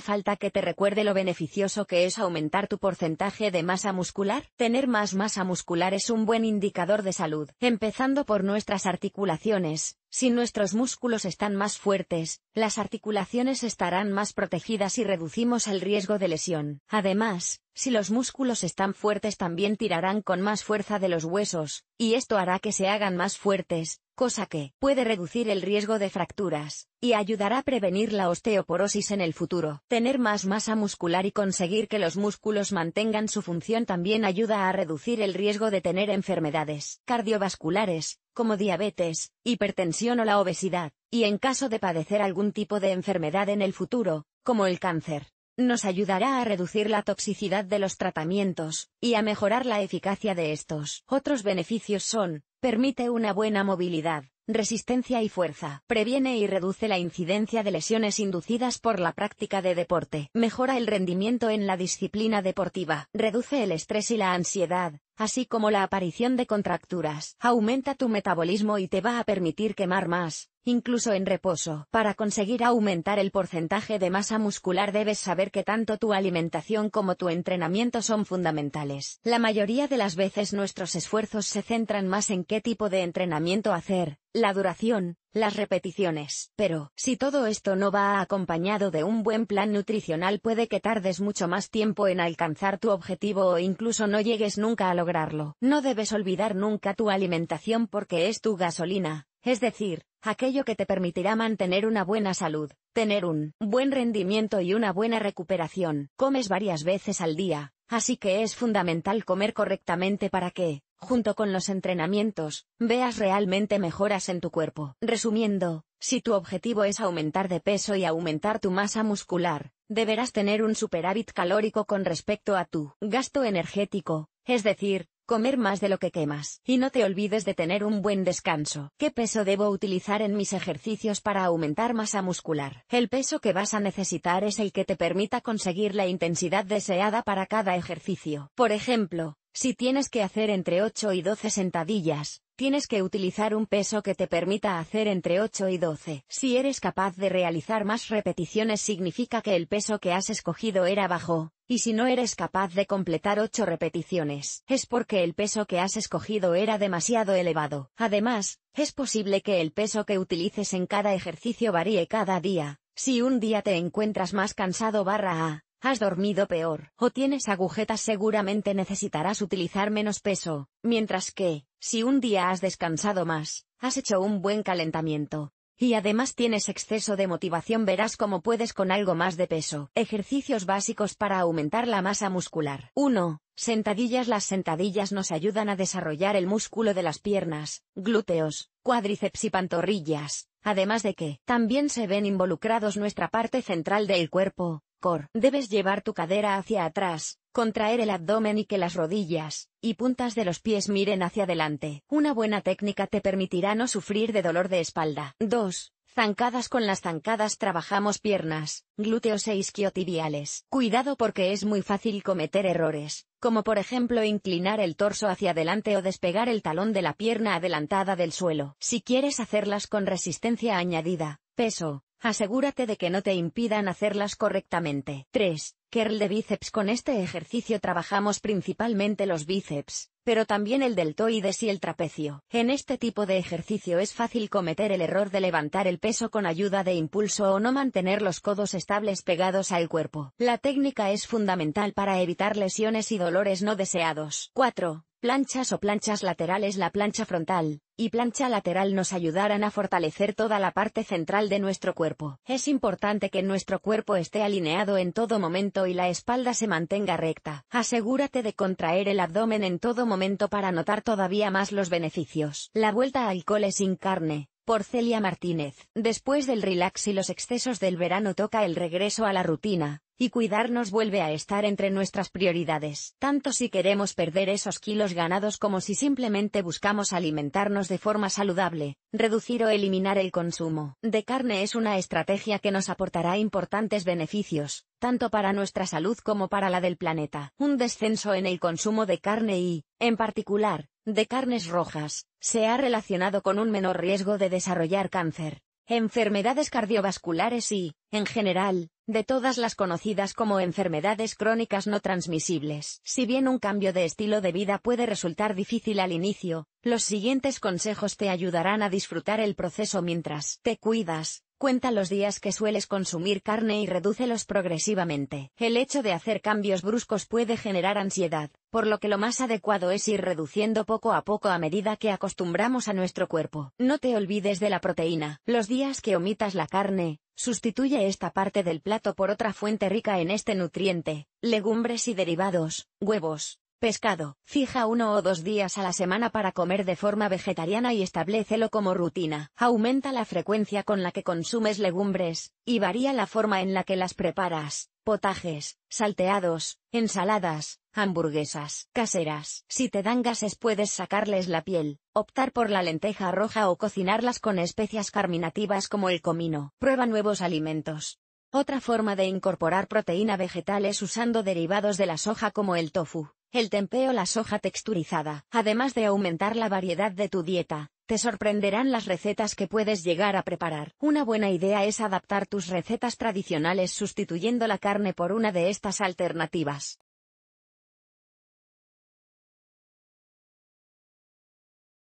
falta que te recuerde lo beneficioso que es aumentar tu porcentaje de masa muscular? Tener más masa muscular es un buen indicador de salud, empezando por nuestras articulaciones. Si nuestros músculos están más fuertes, las articulaciones estarán más protegidas y reducimos el riesgo de lesión. Además, si los músculos están fuertes también tirarán con más fuerza de los huesos, y esto hará que se hagan más fuertes, cosa que puede reducir el riesgo de fracturas, y ayudará a prevenir la osteoporosis en el futuro. Tener más masa muscular y conseguir que los músculos mantengan su función también ayuda a reducir el riesgo de tener enfermedades cardiovasculares, como diabetes, hipertensión o la obesidad, y en caso de padecer algún tipo de enfermedad en el futuro, como el cáncer nos ayudará a reducir la toxicidad de los tratamientos, y a mejorar la eficacia de estos. Otros beneficios son, permite una buena movilidad resistencia y fuerza. Previene y reduce la incidencia de lesiones inducidas por la práctica de deporte. Mejora el rendimiento en la disciplina deportiva. Reduce el estrés y la ansiedad, así como la aparición de contracturas. Aumenta tu metabolismo y te va a permitir quemar más, incluso en reposo. Para conseguir aumentar el porcentaje de masa muscular debes saber que tanto tu alimentación como tu entrenamiento son fundamentales. La mayoría de las veces nuestros esfuerzos se centran más en qué tipo de entrenamiento hacer, la duración, las repeticiones. Pero, si todo esto no va acompañado de un buen plan nutricional puede que tardes mucho más tiempo en alcanzar tu objetivo o incluso no llegues nunca a lograrlo. No debes olvidar nunca tu alimentación porque es tu gasolina, es decir, aquello que te permitirá mantener una buena salud, tener un buen rendimiento y una buena recuperación. Comes varias veces al día, así que es fundamental comer correctamente para que Junto con los entrenamientos, veas realmente mejoras en tu cuerpo. Resumiendo, si tu objetivo es aumentar de peso y aumentar tu masa muscular, deberás tener un superávit calórico con respecto a tu gasto energético, es decir, comer más de lo que quemas. Y no te olvides de tener un buen descanso. ¿Qué peso debo utilizar en mis ejercicios para aumentar masa muscular? El peso que vas a necesitar es el que te permita conseguir la intensidad deseada para cada ejercicio. Por ejemplo, si tienes que hacer entre 8 y 12 sentadillas, tienes que utilizar un peso que te permita hacer entre 8 y 12. Si eres capaz de realizar más repeticiones significa que el peso que has escogido era bajo, y si no eres capaz de completar 8 repeticiones, es porque el peso que has escogido era demasiado elevado. Además, es posible que el peso que utilices en cada ejercicio varíe cada día. Si un día te encuentras más cansado barra A, Has dormido peor, o tienes agujetas seguramente necesitarás utilizar menos peso, mientras que, si un día has descansado más, has hecho un buen calentamiento, y además tienes exceso de motivación verás cómo puedes con algo más de peso. Ejercicios básicos para aumentar la masa muscular. 1. Sentadillas. Las sentadillas nos ayudan a desarrollar el músculo de las piernas, glúteos, cuádriceps y pantorrillas, además de que también se ven involucrados nuestra parte central del cuerpo, Debes llevar tu cadera hacia atrás, contraer el abdomen y que las rodillas y puntas de los pies miren hacia adelante. Una buena técnica te permitirá no sufrir de dolor de espalda. 2. Zancadas con las zancadas trabajamos piernas, glúteos e isquiotibiales. Cuidado porque es muy fácil cometer errores, como por ejemplo inclinar el torso hacia adelante o despegar el talón de la pierna adelantada del suelo. Si quieres hacerlas con resistencia añadida, peso, Asegúrate de que no te impidan hacerlas correctamente. 3. Curl de bíceps. Con este ejercicio trabajamos principalmente los bíceps, pero también el deltoides y el trapecio. En este tipo de ejercicio es fácil cometer el error de levantar el peso con ayuda de impulso o no mantener los codos estables pegados al cuerpo. La técnica es fundamental para evitar lesiones y dolores no deseados. 4. Planchas o planchas laterales. La plancha frontal, y plancha lateral nos ayudarán a fortalecer toda la parte central de nuestro cuerpo. Es importante que nuestro cuerpo esté alineado en todo momento y la espalda se mantenga recta. Asegúrate de contraer el abdomen en todo momento para notar todavía más los beneficios. La vuelta al cole sin carne, por Celia Martínez. Después del relax y los excesos del verano toca el regreso a la rutina, y cuidarnos vuelve a estar entre nuestras prioridades, tanto si queremos perder esos kilos ganados como si simplemente buscamos alimentarnos de forma saludable. Reducir o eliminar el consumo de carne es una estrategia que nos aportará importantes beneficios, tanto para nuestra salud como para la del planeta. Un descenso en el consumo de carne y, en particular, de carnes rojas, se ha relacionado con un menor riesgo de desarrollar cáncer enfermedades cardiovasculares y, en general, de todas las conocidas como enfermedades crónicas no transmisibles. Si bien un cambio de estilo de vida puede resultar difícil al inicio, los siguientes consejos te ayudarán a disfrutar el proceso mientras te cuidas. Cuenta los días que sueles consumir carne y redúcelos progresivamente. El hecho de hacer cambios bruscos puede generar ansiedad, por lo que lo más adecuado es ir reduciendo poco a poco a medida que acostumbramos a nuestro cuerpo. No te olvides de la proteína. Los días que omitas la carne, sustituye esta parte del plato por otra fuente rica en este nutriente, legumbres y derivados, huevos, Pescado, fija uno o dos días a la semana para comer de forma vegetariana y establecelo como rutina. Aumenta la frecuencia con la que consumes legumbres, y varía la forma en la que las preparas. Potajes, salteados, ensaladas, hamburguesas, caseras. Si te dan gases puedes sacarles la piel, optar por la lenteja roja o cocinarlas con especias carminativas como el comino. Prueba nuevos alimentos. Otra forma de incorporar proteína vegetal es usando derivados de la soja como el tofu. El tempeo, o la soja texturizada, además de aumentar la variedad de tu dieta, te sorprenderán las recetas que puedes llegar a preparar. Una buena idea es adaptar tus recetas tradicionales sustituyendo la carne por una de estas alternativas.